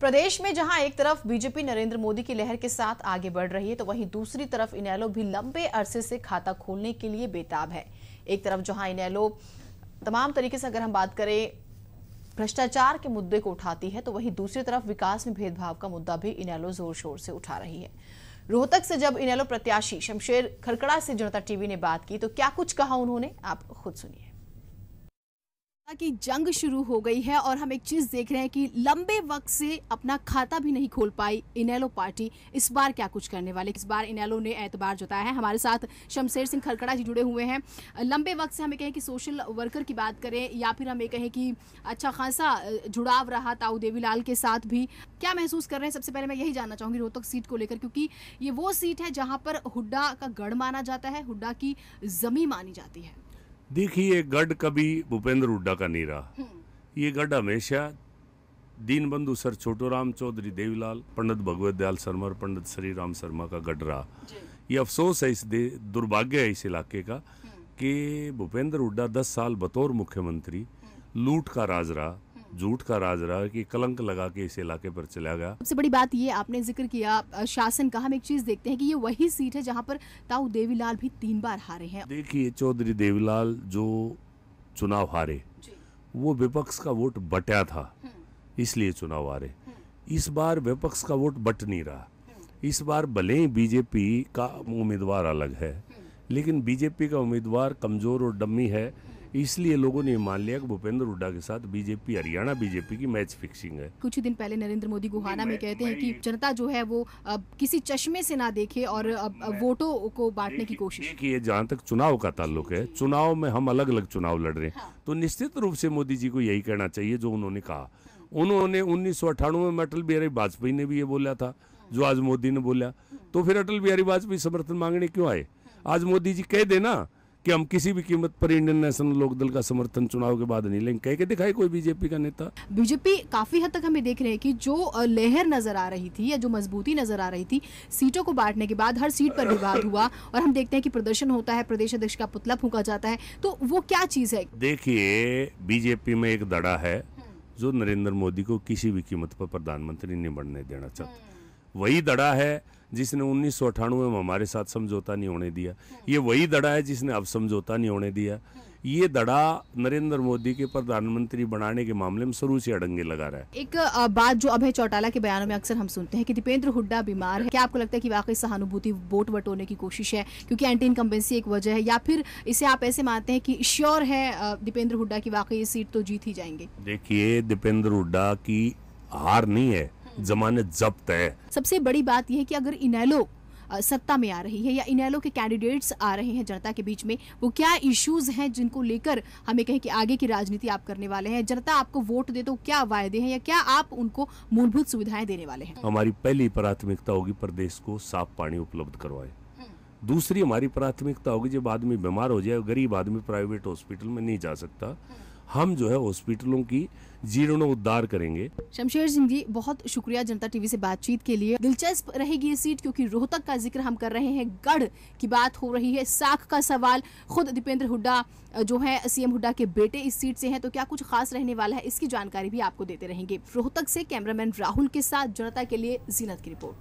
प्रदेश में जहां एक तरफ बीजेपी नरेंद्र मोदी की लहर के साथ आगे बढ़ रही है तो वहीं दूसरी तरफ इनेलो भी लंबे अरसे से खाता खोलने के लिए बेताब है एक तरफ जहां इनेलो तमाम तरीके से अगर हम बात करें भ्रष्टाचार के मुद्दे को उठाती है तो वहीं दूसरी तरफ विकास में भेदभाव का मुद्दा भी इनेलो जोर शोर से उठा रही है रोहतक से जब इनेलो प्रत्याशी शमशेर खरकड़ा से जनता टीवी ने बात की तो क्या कुछ कहा उन्होंने आप खुद सुनिए की जंग शुरू हो गई है और हम एक चीज देख रहे हैं कि लंबे वक्त से अपना खाता भी नहीं खोल पाई इनेलो पार्टी इस बार क्या कुछ करने वाले इस बार इनेलो ने एतबार जताया है हमारे साथ शमशेर सिंह खलकड़ा जी जुड़े हुए हैं लंबे वक्त से हमें कहें कि सोशल वर्कर की बात करें या फिर हमें कहें कि अच्छा खासा जुड़ाव रहा ताऊ देवीलाल के साथ भी क्या महसूस कर रहे हैं सबसे पहले मैं यही जानना चाहूंगी रोहतक सीट को लेकर क्योंकि ये वो सीट है जहां पर हुड्डा का गढ़ माना जाता है हुड्डा की जमी मानी जाती है देखिए ये गढ़ कभी भूपेंद्र हुड्डा का नहीं रहा हम्म। ये गढ़ हमेशा दीनबंधु सर राम चौधरी देवीलाल पंडित भगवत दयाल शर्मा और पंडित श्री राम शर्मा का गढ़ रहा ये अफसोस है इस दुर्भाग्य है इस इलाके का हम्म। कि भूपेंद्र हुड्डा दस साल बतौर मुख्यमंत्री हम्म। लूट का राज रहा झूठ का राज रहा कि कलंक लगा के इस इलाके पर चला गया सबसे बड़ी बात ये आपने जिक्र किया शासन का हम एक चीज देखते हैं कि ये वही सीट है जहां पर ताऊ देवीलाल भी तीन बार हारे हैं देखिए चौधरी देवीलाल जो चुनाव हारे वो विपक्ष का वोट बटा था हम्म। इसलिए चुनाव हारे हम्म। इस बार विपक्ष का वोट बट नहीं रहा हम्म। इस बार भले ही बीजेपी का उम्मीदवार अलग है लेकिन बीजेपी का उम्मीदवार कमजोर और डम्मी है इसलिए लोगों ने मान लिया कि भूपेंद्र हुड्डा के साथ बीजेपी हरियाणा बीजेपी की मैच फिक्सिंग है कुछ ही दिन पहले नरेंद्र मोदी गुहाना में कहते हैं कि जनता जो है वो अब किसी चश्मे से ना देखे और अब वोटों को बांटने की कोशिश की जहाँ तक चुनाव का ताल्लुक है चुनाव में हम अलग अलग चुनाव लड़ रहे हैं हाँ। तो निश्चित रूप से मोदी जी को यही कहना चाहिए जो उन्होंने कहा उन्होंने उन्नीस में अटल बिहारी वाजपेयी ने भी ये बोला था जो आज मोदी ने बोला तो फिर अटल बिहारी वाजपेयी समर्थन मांगने क्यों आए आज मोदी जी कह देना कि हम किसी भी कीमत पर इंडियन नेशनल लोकदल का समर्थन चुनाव के बाद नहीं लेंगे कह के दिखाई कोई बीजेपी का नेता बीजेपी काफी हद तक हमें देख रहे हैं कि जो लहर नजर आ रही थी या जो मजबूती नजर आ रही थी सीटों को बांटने के बाद हर सीट पर विवाद हुआ और हम देखते हैं कि प्रदर्शन होता है प्रदेश अध्यक्ष का पुतला फूका जाता है तो वो क्या चीज है देखिए बीजेपी में एक दड़ा है जो नरेंद्र मोदी को किसी भी कीमत पर प्रधानमंत्री नहीं बनने देना चाहते वही दड़ा है जिसने उन्नीस में हमारे साथ समझौता नहीं होने दिया ये वही दड़ा है जिसने अब समझौता नहीं होने दिया ये दड़ा नरेंद्र मोदी के प्रधानमंत्री बनाने के मामले में शुरू से अड़ंगे लगा रहा है एक बात जो अभय चौटाला के बयानों में अक्सर हम सुनते हैं कि दीपेंद्र हुड्डा बीमार है क्या आपको लगता है कि वाकई सहानुभूति वोट बटोने की कोशिश है क्योंकि एंटी इनकम्बेंसी एक वजह है या फिर इसे आप ऐसे मानते हैं कि श्योर है दीपेंद्र हुड्डा की वाकई सीट तो जीत ही जाएंगे देखिए दीपेंद्र हुड्डा की हार नहीं है जमानत जब्त है सबसे बड़ी बात यह कि अगर इनेलो सत्ता में आ रही है या इनेलो के कैंडिडेट्स आ रहे हैं जनता के बीच में वो क्या इश्यूज हैं जिनको लेकर हमें कहें कि आगे की राजनीति आप करने वाले हैं जनता आपको वोट दे तो क्या वायदे हैं या क्या आप उनको मूलभूत सुविधाएं देने वाले हैं हमारी पहली प्राथमिकता होगी प्रदेश को साफ पानी उपलब्ध करवाए दूसरी हमारी प्राथमिकता होगी जब आदमी बीमार हो जाए गरीब आदमी प्राइवेट हॉस्पिटल में नहीं जा सकता हम जो है हॉस्पिटलों की जीर्णो उद्धार करेंगे शमशेर सिंह जी बहुत शुक्रिया जनता टीवी से बातचीत के लिए दिलचस्प रहेगी ये सीट क्योंकि रोहतक का जिक्र हम कर रहे हैं गढ़ की बात हो रही है साख का सवाल खुद दीपेंद्र हुड्डा जो है सीएम हुड्डा के बेटे इस सीट से हैं तो क्या कुछ खास रहने वाला है इसकी जानकारी भी आपको देते रहेंगे रोहतक से कैमरामैन राहुल के साथ जनता के लिए जीनत की रिपोर्ट